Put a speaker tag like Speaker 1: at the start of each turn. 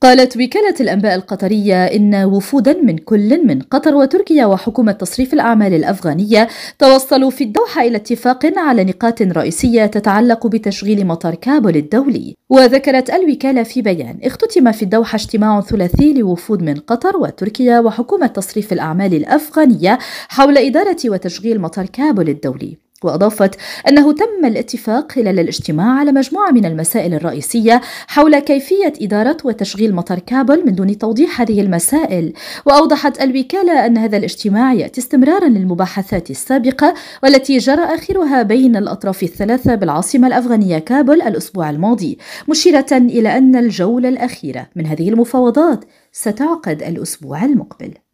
Speaker 1: قالت وكالة الأنباء القطرية إن وفودا من كل من قطر وتركيا وحكومة تصريف الأعمال الأفغانية توصلوا في الدوحة إلى اتفاق على نقاط رئيسية تتعلق بتشغيل مطار كابول الدولي وذكرت الوكالة في بيان اختتم في الدوحة اجتماع ثلاثي لوفود من قطر وتركيا وحكومة تصريف الأعمال الأفغانية حول إدارة وتشغيل مطار كابول الدولي وأضافت أنه تم الاتفاق خلال الاجتماع على مجموعة من المسائل الرئيسية حول كيفية إدارة وتشغيل مطار كابل من دون توضيح هذه المسائل، وأوضحت الوكالة أن هذا الاجتماع يأتي استمرارا للمباحثات السابقة والتي جرى آخرها بين الأطراف الثلاثة بالعاصمة الأفغانية كابل الأسبوع الماضي، مشيرة إلى أن الجولة الأخيرة من هذه المفاوضات ستعقد الأسبوع المقبل.